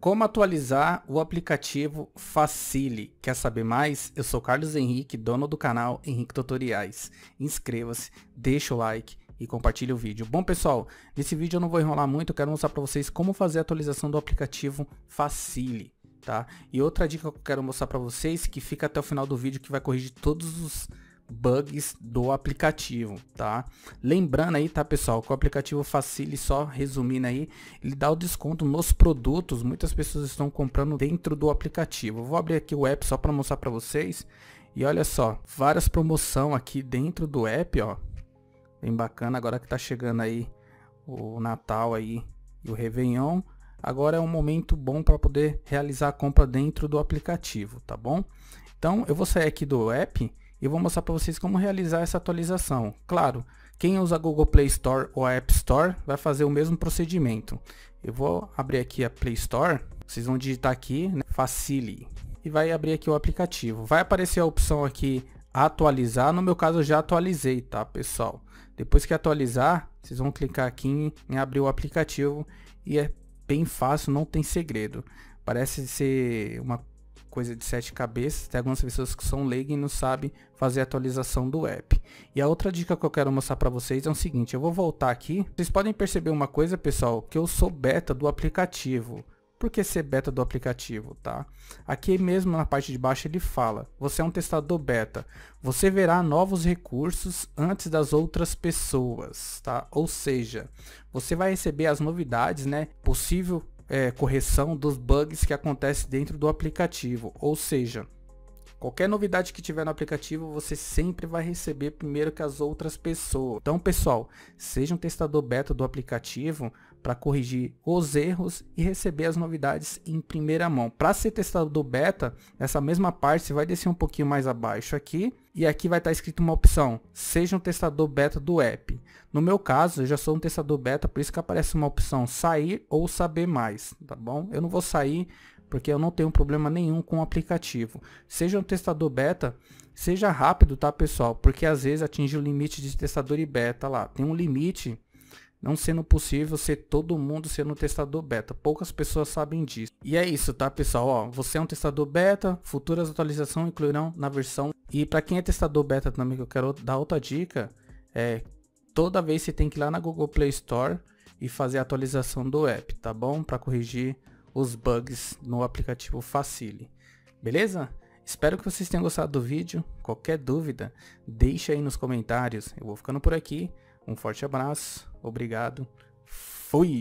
Como atualizar o aplicativo Facile? Quer saber mais? Eu sou Carlos Henrique, dono do canal Henrique Tutoriais. Inscreva-se, deixa o like e compartilhe o vídeo. Bom pessoal, nesse vídeo eu não vou enrolar muito, eu quero mostrar para vocês como fazer a atualização do aplicativo Facile. Tá? E outra dica que eu quero mostrar para vocês, que fica até o final do vídeo, que vai corrigir todos os bugs do aplicativo, tá? Lembrando aí, tá, pessoal, que o aplicativo Facile, só resumindo aí, ele dá o desconto nos produtos, muitas pessoas estão comprando dentro do aplicativo. vou abrir aqui o app só para mostrar para vocês. E olha só, várias promoção aqui dentro do app, ó. Bem bacana, agora que tá chegando aí o Natal aí e o Réveillon, agora é um momento bom para poder realizar a compra dentro do aplicativo, tá bom? Então, eu vou sair aqui do app eu vou mostrar para vocês como realizar essa atualização. Claro, quem usa a Google Play Store ou a App Store vai fazer o mesmo procedimento. Eu vou abrir aqui a Play Store. Vocês vão digitar aqui, né, Facile. E vai abrir aqui o aplicativo. Vai aparecer a opção aqui atualizar. No meu caso, eu já atualizei, tá, pessoal? Depois que atualizar, vocês vão clicar aqui em, em abrir o aplicativo. E é bem fácil, não tem segredo. Parece ser uma coisa de sete cabeças. Tem algumas pessoas que são leigas e não sabem fazer a atualização do app. E a outra dica que eu quero mostrar para vocês é o seguinte, eu vou voltar aqui. Vocês podem perceber uma coisa, pessoal, que eu sou beta do aplicativo. Por que ser beta do aplicativo, tá? Aqui mesmo na parte de baixo ele fala, você é um testador beta, você verá novos recursos antes das outras pessoas, tá? Ou seja, você vai receber as novidades, né? Possível é, correção dos bugs que acontece dentro do aplicativo. Ou seja, Qualquer novidade que tiver no aplicativo, você sempre vai receber primeiro que as outras pessoas. Então, pessoal, seja um testador beta do aplicativo para corrigir os erros e receber as novidades em primeira mão. Para ser testador beta, essa mesma parte, você vai descer um pouquinho mais abaixo aqui e aqui vai estar tá escrito uma opção, seja um testador beta do app. No meu caso, eu já sou um testador beta, por isso que aparece uma opção sair ou saber mais, tá bom? Eu não vou sair porque eu não tenho problema nenhum com o aplicativo. Seja um testador beta, seja rápido, tá, pessoal? Porque às vezes atinge o limite de testador e beta lá. Tem um limite, não sendo possível ser todo mundo sendo um testador beta. Poucas pessoas sabem disso. E é isso, tá, pessoal? Ó, você é um testador beta, futuras atualizações incluirão na versão. E para quem é testador beta também, que eu quero dar outra dica, é toda vez você tem que ir lá na Google Play Store e fazer a atualização do app, tá bom? Para corrigir os bugs no aplicativo Facile. Beleza? Espero que vocês tenham gostado do vídeo. Qualquer dúvida, deixa aí nos comentários. Eu vou ficando por aqui. Um forte abraço. Obrigado. Fui!